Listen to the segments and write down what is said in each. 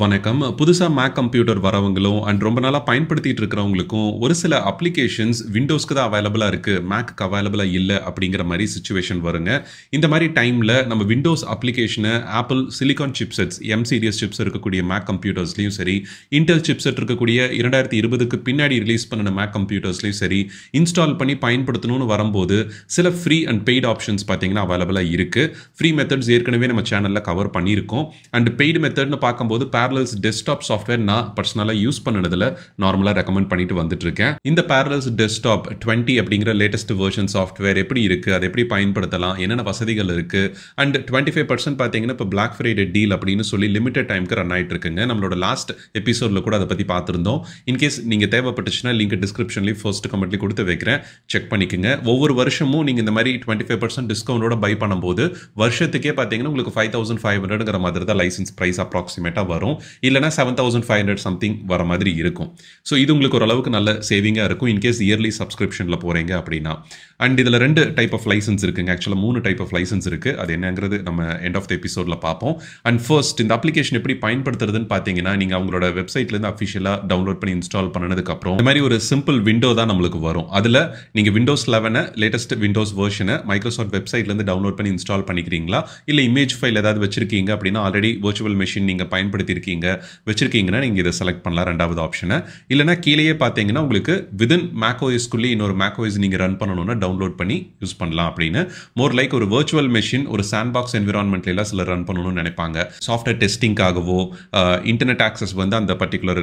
வணக்கம் புதுசாக make computer வரவங்களும் and ரொம்ப நாளாக பயன்படுத்திட்டு இருக்கிறவங்களுக்கும் ஒரு சில அப்ளிகேஷன்ஸ் விண்டோஸ்க்கு தான் அவைலபிளாக இருக்குது மேக்கு அவைலபிளாக இல்லை அப்படிங்கிற மாதிரி சுச்சுவேஷன் வருங்க இந்த மாதிரி டைமில் நம்ம விண்டோஸ் அப்ளிகேஷனை Apple silicon chipsets M series chips இருக்கக்கூடிய மேக் கம்ப்யூட்டர்ஸ்லையும் சரி இன்டெல் சிப்செட் இருக்கக்கூடிய இரண்டாயிரத்தி இருபதுக்கு பின்னாடி ரிலீஸ் பண்ணின மேக் கம்ப்யூட்டர்ஸ்லையும் சரி இன்ஸ்டால் பண்ணி பயன்படுத்தணும்னு வரும்போது சில ஃப்ரீ அண்ட் பெய்டு ஆப்ஷன்ஸ் பார்த்தீங்கன்னா அவைலபிளாக இருக்குது ஃப்ரீ மெத்தட்ஸ் ஏற்கனவே நம்ம சேனலில் கவர் பண்ணியிருக்கோம் அண்ட் பெய்டு மெத்தட்னு பார்க்கும்போது பேரலல்ஸ் டெஸ்க்டாப் சாஃப்ட்வேர் நான் பர்சனலாக யூஸ் பண்ணதில் நார்மலாக ரெக்கமெண்ட் பண்ணிட்டு வந்துட்டு இருக்கேன் இந்த பேரலல்ஸ் டெஸ்க்டாப் டுவெண்ட்டி அப்படிங்கிற லேட்டஸ்ட் வெர்ஷன் சாஃப்ட்வேர் எப்படி இருக்குது அதை எப்படி பயன்படுத்தலாம் என்னென்ன வசதிகள் இருக்குது அண்ட் டுவெண்ட்டி ஃபைவ் பர்சன்ட் பார்த்தீங்கன்னா இப்போ பிளாக் ஃப்ரைடே டீல் அப்படின்னு சொல்லி லிமிடெட் டைமுக்கு ரன் ஆகிட்டு இருக்குங்க நம்மளோட லாஸ்ட் எபிசோடில் கூட அதை பற்றி பார்த்துருந்தோம் இன்கேஸ் நீங்கள் தேவைப்பட்டுச்சுன்னா லிங்க் டிஸ்கிரிப்ஷன்லேயும் ஃபர்ஸ்ட் கமெண்ட்லேயும் கொடுத்து வைக்கிறேன் செக் பண்ணிக்கோங்க ஒவ்வொரு வருஷமும் நீங்கள் இந்த மாதிரி டுவெண்ட்டி ஃபைவ் பர்சன்ட் டிஸ்கவுண்டோட பை பண்ணும்போது வருஷத்துக்கே பார்த்தீங்கன்னா உங்களுக்கு ஃபைவ் தௌசண்ட் ஃபைவ் ஹண்ட்ரட்ங்கிற மாதிரி தான் லைசன்ஸ் ப்ரைஸ் அப்ராக்சிமேட்டாக வரும் வரும் இல்லைனா seven thousand five hundred something வர மாதிரி இருக்கும் ஸோ இது உங்களுக்கு ஓரளவுக்கு நல்ல சேவிங்காக இருக்கும் இன்கேஸ் இயர்லி சப்ஸ்கிரிப்ஷனில் போகிறீங்க அப்படின்னா அண்ட் இதில் ரெண்டு டைப் ஆஃப் லைசன்ஸ் இருக்குங்க ஆக்சுவலாக மூணு டைப் ஆஃப் லைசன்ஸ் இருக்குது அது என்னங்கிறது நம்ம எண்ட் ஆஃப் த எபிசோடில் பார்ப்போம் அண்ட் ஃபர்ஸ்ட் இந்த அப்ளிகேஷன் எப்படி பயன்படுத்துறதுன்னு பார்த்தீங்கன்னா நீங்கள் அவங்களோட வெப்சைட்லேருந்து அஃபிஷியலாக டவுன்லோட் பண்ணி இன்ஸ்டால் பண்ணதுக்கப்புறம் இந்த மாதிரி ஒரு சிம்பிள் விண்டோ தான் நம்மளுக்கு வரும் அதில் நீங்கள் விண்டோஸ் லெவனை லேட்டஸ்ட் விண்டோஸ் வேர்ஷனை மைக்ரோசாஃப்ட் வெப்சைட்லேருந்து டவுன்லோட் பண்ணி இன்ஸ்டால் பண்ணிக்கிறீங்களா இல்லை இமேஜ் ஃபைல் ஏதாவது வச்சிருக்கீங்க அப்படின்னா ஆல்ரெடி வர்ச்சுவல் மிஷின் நீங்கள் பயன்படுத்தி இருக்கீங்க வச்சுருக்கீங்கன்னா நீங்கள் இதை செலக்ட் பண்ணலாம் ரெண்டாவது ஆப்ஷனை இல்லைனா கீழேயே பார்த்தீங்கன்னா உங்களுக்கு விதின் மேக்கோயிஸ்குள்ளே இன்னொரு மேக்கோயிஸ் நீங்கள் ரன் பண்ணணும்னா டவுன்லோட் பண்ணி யூஸ் பண்ணலாம் அப்படின்னு மோர் லைக் ஒரு வர்ச்சுவல் மெஷின் ஒரு சாண்ட் பாக்ஸ் என்விரான்மெண்ட்லாம் சிலர் ரன் பண்ணணும்னு நினைப்பாங்க சாஃப்ட்வேர் டெஸ்டிங்காகவோ இன்டர்நெட் ஆக்சஸ் வந்து அந்த பர்டிகுலர்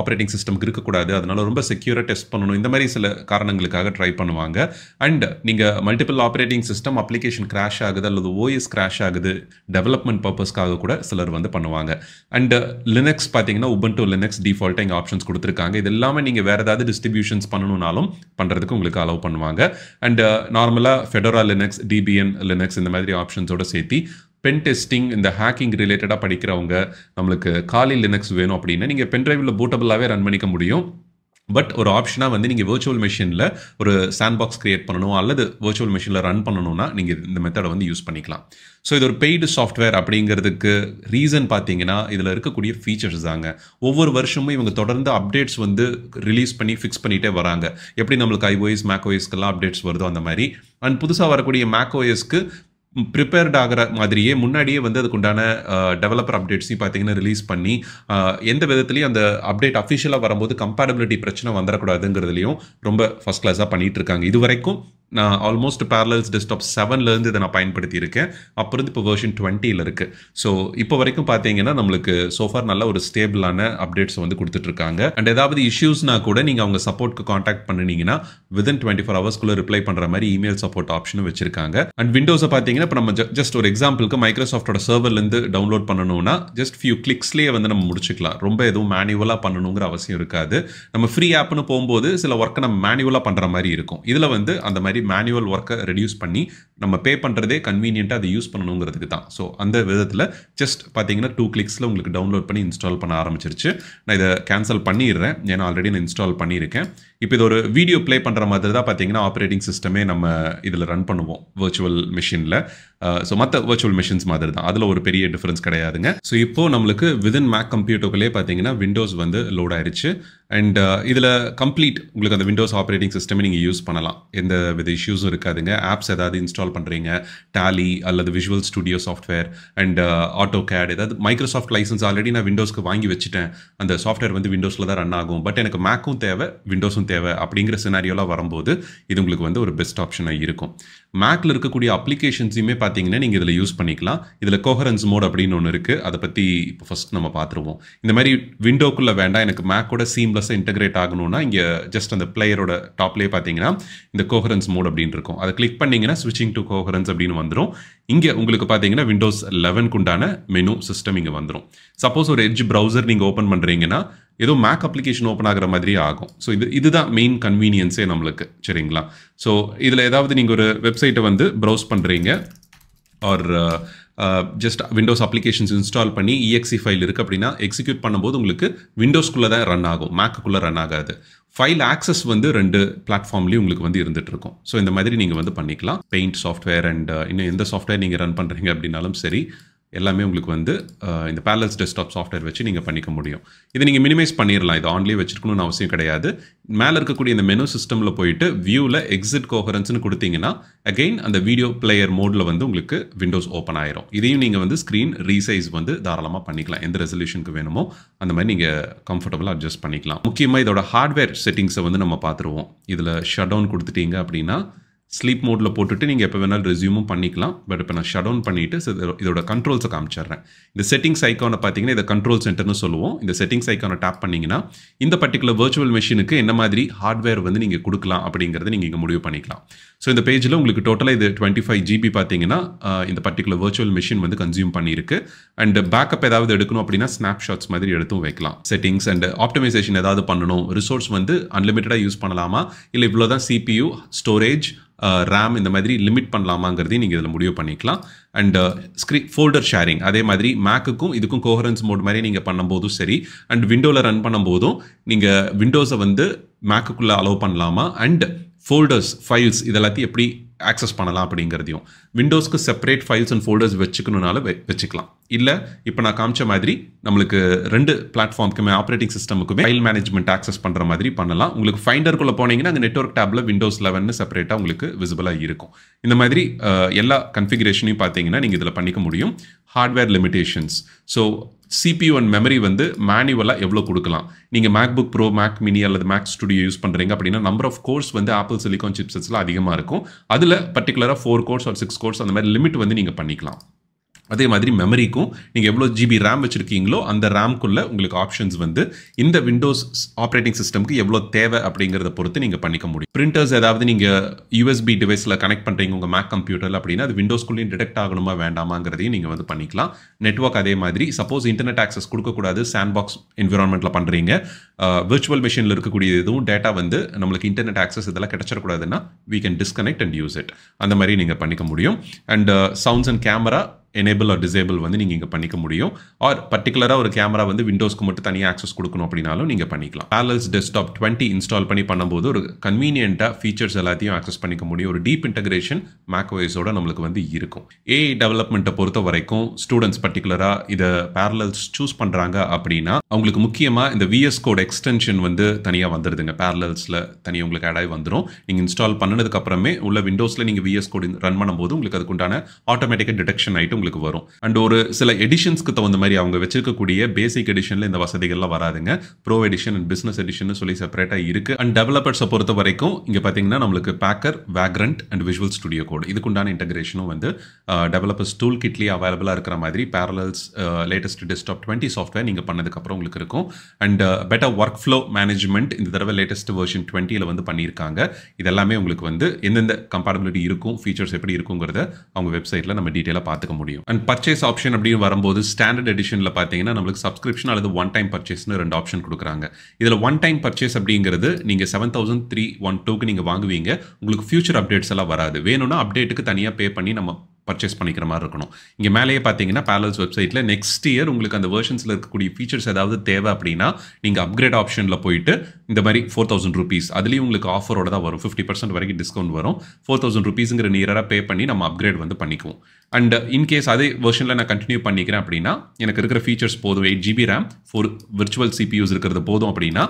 ஆப்ரேட்டிங் சிஸ்டம்க்கு இருக்கக்கூடாது அதனால் ரொம்ப செக்யூராக டெஸ்ட் பண்ணணும் இந்த மாதிரி சில காரணங்களுக்காக ட்ரை பண்ணுவாங்க அண்ட் நீங்கள் multiple operating system application crash ஆகுது அல்லது ஓஎஸ் கிராஷ் ஆகுது டெவலப்மெண்ட் பர்பஸ்க்காக கூட சிலர் வந்து பண்ணுவாங்க அண்ட் அண்ட் லினக்ஸ் uh, பார்த்தீங்கன்னா உபன் டு லினக்ஸ் டிஃபால்ட்டாக இங்கே ஆப்ஷன்ஸ் கொடுத்துருக்காங்க இது எல்லாமே நீங்கள் வேறு ஏதாவது டிஸ்ட்ரிபியூஷன்ஸ் பண்ணணும்னாலும் பண்ணுறதுக்கு உங்களுக்கு அலோவ் பண்ணுவாங்க அண்ட் நார்மலாக ஃபெடோரா லினக்ஸ் டிபிஎன் லினக்ஸ் இந்த மாதிரி ஆப்ஷன்ஸோட சேர்த்து பென் டெஸ்டிங் இந்த ஹேக்கிங் ரிலேட்டடாக படிக்கிறவங்க நம்மளுக்கு காலி லினக்ஸ் வேணும் அப்படின்னா நீங்கள் பென் ட்ரைவில் பூட்டபிளாகவே ரன் பண்ணிக்க முடியும் பட் ஒரு ஆப்ஷனாக வந்து நீங்கள் வேர்ச்சுவல் மிஷினில் ஒரு சாண்ட் பாக்ஸ் கிரியேட் பண்ணணும் அல்லது வேர்ச்சுவல் மிஷினில் ரன் பண்ணணும்னா நீங்கள் இந்த மெத்தடை வந்து யூஸ் பண்ணிக்கலாம் ஸோ இது ஒரு பெய்டு சாஃப்ட்வேர் அப்படிங்கிறதுக்கு ரீசன் பார்த்தீங்கன்னா இதில் இருக்கக்கூடிய ஃபீச்சர்ஸ் தாங்க ஒவ்வொரு வருஷமும் இவங்க தொடர்ந்து அப்டேட்ஸ் வந்து ரிலீஸ் பண்ணி ஃபிக்ஸ் பண்ணிகிட்டே வராங்க எப்படி நம்மளுக்கு ஐஓஎஸ் மேக்ஓஎஸ்க்கெல்லாம் அப்டேட்ஸ் வருதோ அந்த மாதிரி அண்ட் புதுசாக வரக்கூடிய மேக்ஓஎஸ்க்கு ப்ரிப்பேர்ட் ஆகிற மாதிரியே முன்னாடியே வந்து அதுக்குண்டான டெவலப்பர் அப்டேட்ஸையும் பார்த்தீங்கன்னா ரிலீஸ் பண்ணி எந்த விதத்துலையும் அந்த அப்டேட் அஃபிஷியலாக வரும்போது கம்பேட்டபிலிட்டி பிரச்சனை வந்துடக்கூடாதுங்கிறதுலையும் ரொம்ப ஃபஸ்ட் கிளாஸாக பண்ணிகிட்டு இருக்காங்க இது வரைக்கும் நான் ஆல்மோஸ்ட் பேரலல்ஸ் டெஸ்க்டாப் செவன்லேருந்து இதை நான் பயன்படுத்தியிருக்கேன் அப்புறம் இருந்து இப்போ வெர்ஷன் டுவெண்ட்டியில் இருக்குது ஸோ இப்போ வரைக்கும் பார்த்தீங்கன்னா நம்மளுக்கு சோஃபார் நல்ல ஒரு ஸ்டேபிளான அப்டேட்ஸ் வந்து கொடுத்துட்ருக்காங்க அண்ட் ஏதாவது இஷ்யூஸ்னா கூட நீங்கள் அவங்க சப்போர்ட்டுக்கு காண்டாக்ட் பண்ணினீங்கன்னா விதின் டுவெண்ட்டி ஃபோர் ஹவர்ஸ்க்குள்ளே ரிப்ளை பண்ணுற மாதிரி இமெயில் சப்போர்ட் ஆப்ஷனும் வச்சிருக்காங்க அண்ட் விண்டோஸை பார்த்தீங்கன்னா இப்போ நம்ம ஜஸ்ட் ஒரு எக்ஸாம்பிளுக்கு மைக்ரோசாஃப்டோட சர்வர்லேருந்து டவுன்லோட் பண்ணணும்னா ஜஸ்ட் ஃபியூ கிளிக்ஸ்லேயே வந்து நம்ம முடிச்சுக்கலாம் ரொம்ப எதுவும் மேனுவலாக பண்ணணுங்கிற அவசியம் இருக்காது நம்ம ஃப்ரீ ஆப்னு போகும்போது சில ஒர்க்கை நம்ம மேனுவலாக பண்ணுற மாதிரி இருக்கும் இதில் வந்து அந்த மாதிரி மாதிரி மேனுவல் ஒர்க்கை ரெடியூஸ் பண்ணி நம்ம பே பண்ணுறதே கன்வீனியண்ட்டாக அதை யூஸ் பண்ணணுங்கிறதுக்கு தான் ஸோ அந்த விதத்தில் ஜஸ்ட் பார்த்தீங்கன்னா டூ கிளிக்ஸில் உங்களுக்கு டவுன்லோட் பண்ணி இன்ஸ்டால் பண்ண ஆரம்பிச்சிருச்சு நான் இதை கேன்சல் பண்ணிடுறேன் ஏன்னா ஆல்ரெடி நான் இன்ஸ்டால் பண்ணியிருக்கேன் இப்போ இது ஒரு வீடியோ ப்ளே பண்ணுற மாதிரி தான் பார்த்தீங்கன்னா ஆப்ரேட்டிங் சிஸ்டமே நம்ம இதில் ரன் பண்ணுவோம் வர்ச்சுவல் மிஷினில் ஸோ மற்ற வர்ச்சுவல் மிஷின்ஸ் மாதிரி தான் அதில் ஒரு பெரிய டிஃப்ரென்ஸ் கிடையாதுங்க ஸோ இப்போது நம்மளுக்கு விதின் மேக் கம்ப்யூட்டர்களே பார்த்தீங்கன்னா விண்டோஸ் வந்து லோட் ஆயிடுச்சு அண்ட் இதில் கம்ப்ளீட் உங்களுக்கு அந்த விண்டோஸ் ஆப்ரேட்டிங் சிஸ்டம் நீங்கள் யூஸ் பண்ணலாம் எந்த வித இஷ்யூஸும் இருக்காதுங்க ஆப்ஸ் ஏதாவது இன்ஸ்டால் பண்ணுறீங்க டேலி அல்லது Visual Studio software and AutoCAD ஏதாவது மைக்ரோசாஃப்ட் லைசன்ஸ் ஆல்ரெடி நான் விண்டோஸ்க்கு வாங்கி வச்சுட்டேன் அந்த சாஃப்ட்வேர் வந்து விண்டோஸில் தான் ரன் ஆகும் பட் எனக்கு மேக்கும் தேவை விண்டோஸும் தேவை அப்படிங்கிற சினாரியோலாம் வரும்போது இது உங்களுக்கு வந்து ஒரு பெஸ்ட் ஆப்ஷனாக இருக்கும் மேக்கில் இருக்கக்கூடிய அப்ளிகேஷன்ஸையுமே பார்த்தீங்கன்னா நீங்கள் இதில் யூஸ் பண்ணிக்கலாம் இதில் கோஹரன்ஸ் மோட் அப்படின்னு ஒன்று இருக்குது அதை பற்றி இப்போ ஃபஸ்ட் நம்ம பார்த்துருவோம் இந்த மாதிரி விண்டோக்குள்ளே வேண்டாம் எனக்கு மேக்கோட சீம்லெஸ்ஸாக இன்டகிரேட் ஆகணும்னா இங்கே ஜஸ்ட் அந்த பிளேயரோட டாப்லேயே பார்த்தீங்கன்னா இந்த கோஹரன்ஸ் மோட் அப்படின்னு இருக்கும் அதை கிளிக் பண்ணிங்கன்னா ஸ்விட்சிங் டு கோஹரன்ஸ் அப்படின்னு வந்துடும் இங்கே உங்களுக்கு பார்த்தீங்கன்னா விண்டோஸ் லெவனுக்கு உண்டான மெனு சிஸ்டம் இங்கே வந்துடும் சப்போஸ் ஒரு எட்ஜ் ப்ரௌசர் நீங்கள் ஓப்பன் பண்ணுறீங்கன்னா ஏதோ மேக் அப்ளிகேஷன் ஓப்பன் ஆகிற மாதிரி ஆகும் ஸோ இது இதுதான் மெயின் கன்வீனியன்ஸே நம்மளுக்கு சரிங்களா ஸோ இதில் ஏதாவது நீங்கள் ஒரு வெப்சைட்டை வந்து ப்ரௌஸ் பண்ணுறீங்க or just Windows applications install பண்ணி இஎக்ஸி ஃபைல் இருக்குது அப்படின்னா எக்ஸிக்யூட் பண்ணும்போது உங்களுக்கு விண்டோஸ்குள்ளே தான் ரன் ஆகும் மேக்குக்குள்ளே ரன் ஆகாது ஃபைல் ஆக்சஸ் வந்து ரெண்டு பிளாட்ஃபார்ம்லேயும் உங்களுக்கு வந்து இருந்துகிட்டு இருக்கும் ஸோ இந்த மாதிரி நீங்கள் வந்து பண்ணிக்கலாம் பெயிண்ட் சாஃப்ட்வேர் அண்ட் இன்னும் எந்த சாஃப்ட்வேர் நீங்கள் ரன் பண்ணுறீங்க அப்படின்னாலும் சரி எல்லாமே உங்களுக்கு வந்து இந்த பேலஸ் டெஸ்க்டாப் சாஃப்ட்வேர் வச்சு நீங்கள் பண்ணிக்க முடியும் இதை நீங்கள் மினிமைஸ் பண்ணிடலாம் இது ஆன்லேயே வச்சுருக்கணும்னு அவசியம் கிடையாது மேலே இருக்கக்கூடிய இந்த மெனு சிஸ்டமில் போயிட்டு வியூவில் எக்ஸிட் கோஹரன்ஸ்னு கொடுத்தீங்கன்னா அகெயின் அந்த வீடியோ பிளேயர் மோடில் வந்து உங்களுக்கு விண்டோஸ் ஓப்பன் ஆயிரும் இதையும் நீங்கள் வந்து ஸ்க்ரீன் ரீசைஸ் வந்து தாராளமாக பண்ணிக்கலாம் எந்த ரெசல்யூஷனுக்கு வேணுமோ அந்த மாதிரி நீங்கள் கம்ஃபர்டபுளாக அட்ஜஸ்ட் பண்ணிக்கலாம் முக்கியமாக இதோட ஹார்ட்வேர் செட்டிங்ஸை வந்து நம்ம பார்த்துருவோம் இதில் ஷட் டவுன் கொடுத்துட்டீங்க அப்படின்னா ஸ்லீப் மோடில் போட்டுட்டு நீங்கள் எப்போ வேணாலும் ரெசியூமும் பண்ணிக்கலாம் பட் இப்போ நான் ஷட் அவுன் பண்ணிவிட்டு இதோட கண்ட்ரோல்ஸை காமிச்சிடுறேன் இந்த செட்டிங்ஸ் ஐக்கானை பார்த்தீங்கன்னா இதை கண்ட்ரோல் சென்டர்னு சொல்லுவோம் இந்த செட்டிங்ஸ் ஐக்கானை டேப் பண்ணிங்கன்னா இந்த பர்டிகுலர் வர்ச்சுவல் மிஷினுக்கு என்ன மாதிரி ஹார்ட்வேர் வந்து நீங்கள் கொடுக்கலாம் அப்படிங்கிறத நீங்கள் இங்கே முடிவு பண்ணிக்கலாம் ஸோ இந்த பேஜில் உங்களுக்கு டோட்டலாக இது டுவெண்ட்டி ஃபைவ் ஜிபி பார்த்தீங்கன்னா இந்த பர்டிகுலர் வர்ச்சுவல் மிஷின் வந்து கன்சியூம் பண்ணியிருக்கு அண்ட் பேக்கப் ஏதாவது எடுக்கணும் அப்படின்னா ஸ்னாப்ஷாட்ஸ் மாதிரி எடுத்தும் வைக்கலாம் செட்டிங்ஸ் அண்ட் ஆப்டமைசேஷன் ஏதாவது பண்ணணும் ரிசோர்ஸ் வந்து அன்லிமிட்டடாக யூஸ் பண்ணலாமா இல்லை இவ்வளோ தான் சிபியூ ஸ்டோரேஜ் ரேம் இந்த மாதிரி லிமிட் பண்ணலாமாங்கிறதையும் நீங்கள் இதில் முடிவு பண்ணிக்கலாம் அண்ட் ஸ்க்ரீ ஃபோல்டர் ஷேரிங் அதே மாதிரி மேக்குக்கும் இதுக்கும் கோஹரன்ஸ் மோட் மாதிரி நீங்கள் பண்ணும்போதும் சரி அண்ட் விண்டோவில் ரன் பண்ணும்போதும் நீங்கள் விண்டோஸை வந்து மேக்குக்குள்ளே அலோவ் பண்ணலாமா அண்ட் ஃபோல்டர்ஸ் ஃபைல்ஸ் இதெல்லாத்தையும் எப்படி ஆக்சஸ் பண்ணலாம் அப்படிங்கிறதையும் விண்டோஸ்க்கு செப்பரேட் ஃபைல்ஸ் அண்ட் ஃபோல்டர்ஸ் வச்சுக்கணுனால வச்சுக்கலாம் இல்லை இப்போ நான் காமிச்ச மாதிரி நம்மளுக்கு ரெண்டு பிளாட்ஃபார்முக்குமே ஆப்ரேட்டிங் சிஸ்டமுக்குமே ஃபைல் மேனேஜ்மெண்ட் ஆக்சஸ் பண்ணுற மாதிரி பண்ணலாம் உங்களுக்கு ஃபைண்டருக்குள்ளே போனீங்கன்னா அந்த நெட்ஒர்க் டேப்பில் விண்டோஸ் லெவன்னு செப்பரேட்டாக உங்களுக்கு விசிபிளாக இருக்கும் இந்த மாதிரி எல்லா கன்ஃபிகரேஷனையும் பார்த்தீங்கன்னா நீங்கள் இதில் பண்ணிக்க முடியும் hardware limitations so CPU and memory வந்து மேனுவலாக எவ்வளோ கொடுக்கலாம் நீங்கள் MacBook Pro Mac mini அல்லது மேக் ஸ்டுடியோ யூஸ் பண்ணுறீங்க அப்படின்னா நம்பர் ஆஃப் கோர்ஸ் வந்து ஆப்பிள் சிலிகான் சிப்செட்ஸில் அதிகமாக இருக்கும் அதில் பர்டிகுலராக four cores or six cores அந்த மாதிரி லிமிட் வந்து நீங்கள் பண்ணிக்கலாம் அதே மாதிரி மெமரிக்கும் நீங்கள் எவ்வளோ ஜிபி ரேம் வச்சுருக்கீங்களோ அந்த ரேம்குள்ளே உங்களுக்கு ஆப்ஷன்ஸ் வந்து இந்த விண்டோஸ் ஆப்ரேட்டிங் சிஸ்டம்க்கு எவ்வளோ தேவை அப்படிங்கிறத பொறுத்து நீங்கள் பண்ணிக்க முடியும் பிரிண்டர்ஸ் ஏதாவது நீங்கள் யூஎஸ்பி டிவைஸில் கனெக்ட் பண்ணுறீங்க உங்கள் மேக் கம்ப்யூட்டரில் அப்படின்னா அது விண்டோஸ்குள்ளேயும் டிடெக்ட் ஆகணுமா வேண்டாமாங்கிறதையும் நீங்கள் வந்து பண்ணிக்கலாம் நெட்ஒர்க் அதே மாதிரி சப்போஸ் இன்டர்நெட் ஆக்சஸ் கொடுக்கக்கூடாது சாண்ட் பாக்ஸ் என்விரான்மெண்ட்டில் பண்ணுறீங்க விர்ச்சுவல் மிஷினில் இருக்கக்கூடிய இதுவும் டேட்டா வந்து நம்மளுக்கு இன்டர்நெட் ஆக்சஸ் இதெல்லாம் கிடச்சிடக்கூடாதுன்னா we can disconnect and use it அந்த மாதிரி நீங்கள் பண்ணிக்க முடியும் and sounds and camera enable or disable வந்து நீங்கள் இங்கே பண்ணிக்க முடியும் ஆர் பர்டிகுலராக ஒரு கேமரா வந்து விண்டோஸ்க்கு மட்டும் தனியாக ஆக்சஸ் கொடுக்கணும் அப்படின்னாலும் நீங்கள் பண்ணிக்கலாம் பேலல்ஸ் டெஸ்க்டாப் டுவெண்ட்டி இன்ஸ்டால் பண்ணி பண்ணும்போது ஒரு கன்வீனியண்ட்டாக ஃபீச்சர்ஸ் எல்லாத்தையும் ஆக்சஸ் பண்ணிக்க முடியும் ஒரு டீப் இன்டகிரேஷன் மேக்வேஸோட நம்மளுக்கு வந்து இருக்கும் ஏ டெவலப்மெண்ட்டை பொறுத்த வரைக்கும் ஸ்டூடெண்ட்ஸ் பர்டிகுலராக இதை பேரலல்ஸ் சூஸ் பண்ணுறாங்க அப்படின்னா அவங்களுக்கு முக்கியமாக இந்த விஎஸ் கோட் எக்ஸ்டென்ஷன் வந்து தனியாக வந்துடுதுங்க பேரலல்ஸில் தனியாக உங்களுக்கு ஆட் ஆகி வந்துடும் நீங்கள் இன்ஸ்டால் பண்ணதுக்கப்புறமே உள்ள விண்டோஸில் நீங்கள் விஎஸ் கோட் ரன் பண்ணும்போது உங்களுக்கு அதுக்குண்டான ஆட்டோமேட்டிக்காக டிடெக்ஷன் ஆகிட்டு உங்களுக்கு வரும் அண்ட் ஒரு சில எடிஷன்ஸ்க்கு தகுந்த மாதிரி அவங்க வச்சிருக்கக்கூடிய பேசிக் எடிஷனில் இந்த வசதிகள்லாம் வராதுங்க Pro edition and business edition சொல்லி செப்பரேட்டாக இருக்குது அண்ட் டெவலப்பர்ஸை பொறுத்த வரைக்கும் இங்கே பார்த்தீங்கன்னா நம்மளுக்கு Packer Vagrant and Visual Studio Code இதுக்குண்டான இன்டகிரேஷனும் வந்து டெவலப்பர்ஸ் டூல் கிட்லேயே அவைலபிளாக இருக்கிற மாதிரி Parallels latest desktop twenty software நீங்கள் பண்ணதுக்கப்புறம் உங்களுக்கு இருக்கும் and better workflow management இந்த தடவை லேட்டஸ்ட் வெர்ஷன் டுவெண்ட்டியில் வந்து பண்ணியிருக்காங்க இதெல்லாமே உங்களுக்கு வந்து எந்தெந்த கம்பேட்டபிலிட்டி இருக்கும் ஃபீச்சர்ஸ் எப்படி இருக்குங்கிறத அவங்க வெப்சைட்டில் நம்ம டீட்டெயிலாக பார்த்துக்க முடியும் முடியும் அண்ட் பர்ச்சேஸ் ஆப்ஷன் அப்படின்னு வரும்போது ஸ்டாண்டர்ட் எடிஷனில் பார்த்தீங்கன்னா நம்மளுக்கு சப்ஸ்கிரிப்ஷன் அல்லது ஒன் டைம் பர்ச்சேஸ்னு ரெண்டு ஆப்ஷன் கொடுக்குறாங்க இதில் ஒன் டைம் பர்ச்சேஸ் அப்படிங்கிறது நீங்கள் செவன் தௌசண்ட் த்ரீ ஒன் டூக்கு நீங்கள் வாங்குவீங்க உங்களுக்கு ஃபியூச்சர் அப்டேட்ஸ் எல்லாம் வராது வேணும்னா அப்டேட்டுக்கு தனியாக பே பண்ணி நம்ம பர்ச்சேஸ் பண்ணிக்கிற மாதிரி இருக்கணும் இங்கே மேலேயே பார்த்தீங்கன்னா பேலஸ் வெப்சைட்டில் நெக்ஸ்ட் இயர் உங்களுக்கு அந்த வேர்ஷன்ஸில் இருக்கக்கூடிய ஃபீச்சர்ஸ் ஏதாவது தேவை அப்படின்னா நீங்கள் அப்கிரேட் ஆப்ஷனில் போயிட்டு இந்த மாதிரி ஃபோர் தௌசண்ட் ருபீஸ் அதுலேயும் உங்களுக்கு ஆஃபரோட தான் வரும் ஃபிஃப்டி பர்சன்ட் வரைக்கும் டிஸ்கவுண்ட் வரும் ஃபோர் தௌசண்ட் ருபீஸுங்கிற நியராக பே பண்ணி நம்ம அப்கிரேட் வந்து பண்ணிக்குவோம் அண்ட் இன்கேஸ் அதே வெர்ஷனில் நான் கண்டினியூ பண்ணிக்கிறேன் அப்படின்னா எனக்கு இருக்கிற ஃபீச்சர்ஸ் போதும் eight GB RAM four virtual CPUs இருக்கிறது போதும் அப்படின்னா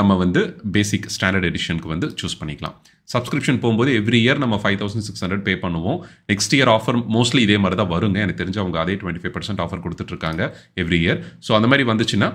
நம்ம வந்து பேசிக் ஸ்டாண்டர்ட் எடிஷனுக்கு வந்து சூஸ் பண்ணிக்கலாம் சப்ஸ்கிரிப்ஷன் போகும்போது எவ்ரி இயர் நம்ம five thousand six hundred pay பண்ணுவோம் நெக்ஸ்ட் இயர் ஆஃபர் மோஸ்ட்லி இதே மாதிரி தான் வருங்க எனக்கு தெரிஞ்சு அவங்க அதே டுவெண்ட்டி ஃபைவ் பர்சன்ட் ஆஃபர் கொடுத்துட்ருக்காங்க எவ்ரி இயர் ஸோ அந்த மாதிரி வந்துச்சுன்னா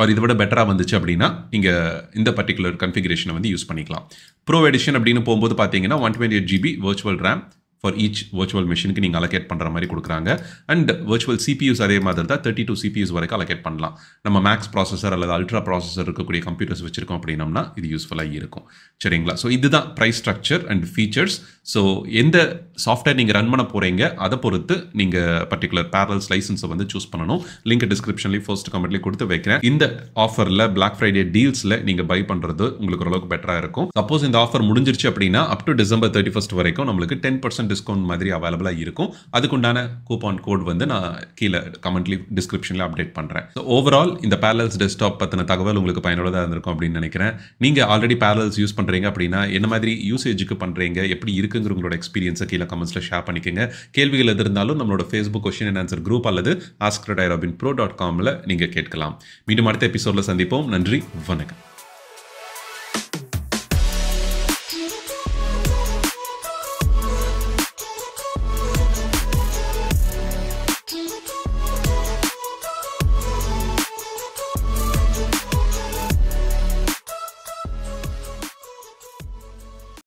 அது இதை விட பெட்டராக வந்துச்சு அப்படின்னா நீங்கள் இந்த பர்டிகுலர் கன்ஃபிகரேஷனை வந்து யூஸ் பண்ணிக்கலாம் ப்ரோ எடிஷன் அப்படின்னு போகும்போது பார்த்தீங்கன்னா one twenty eight GB virtual RAM for each virtual மிஷினுக்கு நீங்கள் அலகேட் பண்ணுற மாதிரி கொடுக்குறாங்க அண்ட் வர்ச்சுவல் சிபியூஸ் அதே மாதிரி தான் தேர்ட்டி டூ சிபியூஸ் வரைக்கும் அலகேட் பண்ணலாம் நம்ம மேக்ஸ் ப்ராசஸர் அல்லது அல்ட்ரா ப்ராசஸர் இருக்கக்கூடிய கம்ப்யூட்டர்ஸ் வச்சுருக்கோம் அப்படின்னம்னா இது யூஸ்ஃபுல்லாக இருக்கும் சரிங்களா ஸோ இதுதான் price structure and features so எந்த சாஃப்ட்வேர் நீங்கள் ரன் பண்ண போகிறீங்க அதை பொறுத்து நீங்கள் பர்டிகுலர் பேரல்ஸ் லைசன்ஸை வந்து சூஸ் பண்ணணும் லிங்க் டிஸ்கிரிப்ஷன்லேயும் ஃபர்ஸ்ட் கமெண்ட்லேயும் கொடுத்து வைக்கிறேன் இந்த ஆஃபரில் பிளாக் ஃப்ரைடே டீல்ஸில் நீங்கள் பை பண்ணுறது உங்களுக்கு ஓரளவுக்கு பெட்டராக இருக்கும் சப்போஸ் இந்த ஆஃபர் முடிஞ்சிருச்சு அப்படின்னா up to December thirty first வரைக்கும் நம்மளுக்கு டென் பர்சன்ட் டிஸ்கவுண்ட் மாதிரி அவைலபிளாக இருக்கும் அதுக்குண்டான கூப்பான் கோட் வந்து நான் கீழே கமெண்ட்லி டிஸ்கிரிப்ஷனில் அப்டேட் பண்ணுறேன் ஸோ ஓவரால் இந்த பேரல்ஸ் டெஸ்க்டாப் பற்றின தகவல் உங்களுக்கு பயனுள்ளதாக இருந்திருக்கும் அப்படின்னு நினைக்கிறேன் நீங்கள் ஆல்ரெடி பேரல்ஸ் யூஸ் பண்ணுறீங்க அப்படின்னா என்ன மாதிரி யூசேஜுக்கு பண்ணுறீங்க எப்படி இருக்குங்கிற உங்களோட எக்ஸ்பீரியன்ஸை கீழே கமெண்ட்ஸில் ஷேர் பண்ணிக்கோங்க கேள்விகள் எது இருந்தாலும் நம்மளோட Facebook question and answer group அல்லது ஆஸ்கர் டைரோபின் ப்ரோ டாட் காமில் நீங்கள் கேட்கலாம் மீண்டும் அடுத்த எபிசோடில் சந்திப்போம் நன்றி வணக்கம்